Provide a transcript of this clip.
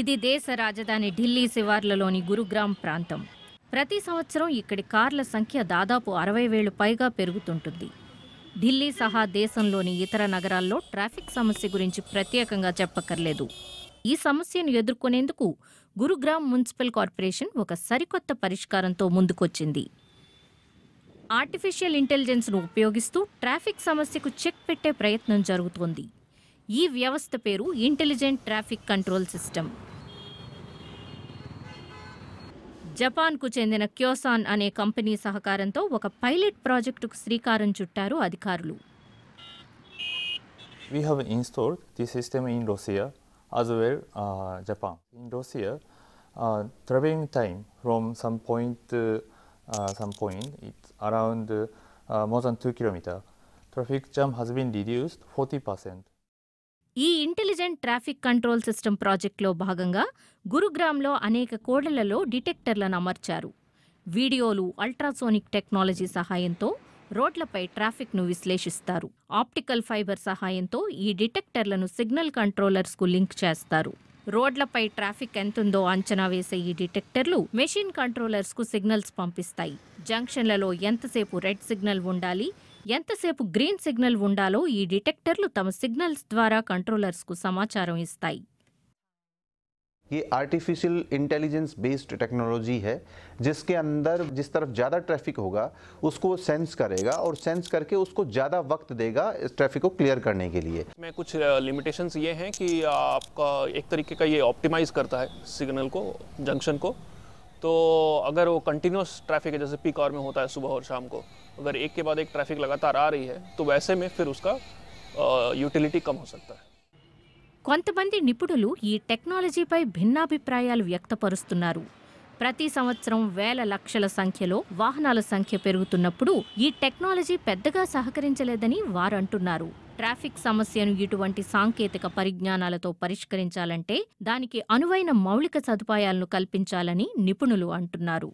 ఇది దేశ రాజధాని ఢిల్లీ శివార్లలోని గురుగ్రామ్ ప్రాంతం ప్రతి సంవత్సరం ఇక్కడి కార్ల సంఖ్య దాదాపు అరవై వేలు పైగా పెరుగుతుంటుంది ఢిల్లీ సహా దేశంలోని ఇతర నగరాల్లో ట్రాఫిక్ సమస్య గురించి ప్రత్యేకంగా చెప్పక్కర్లేదు ఈ సమస్యను ఎదుర్కొనేందుకు గురుగ్రామ్ మున్సిపల్ కార్పొరేషన్ ఒక సరికొత్త పరిష్కారంతో ముందుకొచ్చింది ఆర్టిఫిషియల్ ఇంటెలిజెన్స్ను ఉపయోగిస్తూ ట్రాఫిక్ సమస్యకు చెక్ పెట్టే ప్రయత్నం జరుగుతోంది ఈ వ్యవస్థ పేరు ఇంటెలిజెంట్ ట్రాఫిక్ కంట్రోల్ సిస్టమ్ జపాన్కు చెందిన క్యోసాన్ అనే కంపెనీ సహకారంతో ఒక పైలట్ ప్రాజెక్టుకు శ్రీకారం చుట్టారు అధికారులు We have installed this system in Russia as well uh, Japan. In Russia, uh, traveling time from some point to uh, some point, it's around uh, more than 2 kilometers. Traffic jam has been reduced 40 percent. ఈ intelligent traffic control system ప్రాజెక్టులో భాగంగా గురుగ్రామ్లో అనేక కోడలలో డిటెక్టర్లను అమర్చారు వీడియోలు ultrasonic technology సహాయంతో రోడ్లపై ట్రాఫిక్ను విశ్లేషిస్తారు ఆప్టికల్ ఫైబర్ సహాయంతో ఈ డిటెక్టర్లను సిగ్నల్ కంట్రోలర్స్కు లింక్ చేస్తారు రోడ్లపై ట్రాఫిక్ ఎంతుందో అంచనా వేసే ఈ డిటెక్టర్లు మెషిన్ కంట్రోలర్స్కు సిగ్నల్స్ పంపిస్తాయి జంక్షన్లలో ఎంతసేపు రెడ్ సిగ్నల్ ఉండాలి ఎంతసేపు గ్రీన్ సిగ్నల్ ఉండాలో ఈ డిటెక్టర్లు తమ సిగ్నల్స్ ద్వారా కంట్రోలర్స్కు సమాచారం ఇస్తాయి ये आर्टिफिशियल इंटेलिजेंस बेस्ड टेक्नोलॉजी है जिसके अंदर जिस तरफ ज़्यादा ट्रैफिक होगा उसको सेंस करेगा और सेंस करके उसको ज़्यादा वक्त देगा इस ट्रैफिक को क्लियर करने के लिए मैं कुछ लिमिटेशंस ये हैं कि आपका एक तरीके का ये ऑप्टिमाइज़ करता है सिग्नल को जंक्शन को तो अगर वो कंटिन्यूस ट्रैफिक है जैसे पीक आवर में होता है सुबह और शाम को अगर एक के बाद एक ट्रैफिक लगातार आ रही है तो वैसे में फिर उसका यूटिलिटी कम हो सकता है కొంతమంది నిపుణులు ఈ టెక్నాలజీపై భిన్నాభిప్రాయాలు వ్యక్తపరుస్తున్నారు ప్రతి సంవత్సరం వేల లక్షల సంఖ్యలో వాహనాల సంఖ్య పెరుగుతున్నప్పుడు ఈ టెక్నాలజీ పెద్దగా సహకరించలేదని వారంటున్నారు ట్రాఫిక్ సమస్యను ఇటువంటి సాంకేతిక పరిజ్ఞానాలతో పరిష్కరించాలంటే దానికి అనువైన మౌలిక సదుపాయాలను కల్పించాలని నిపుణులు అంటున్నారు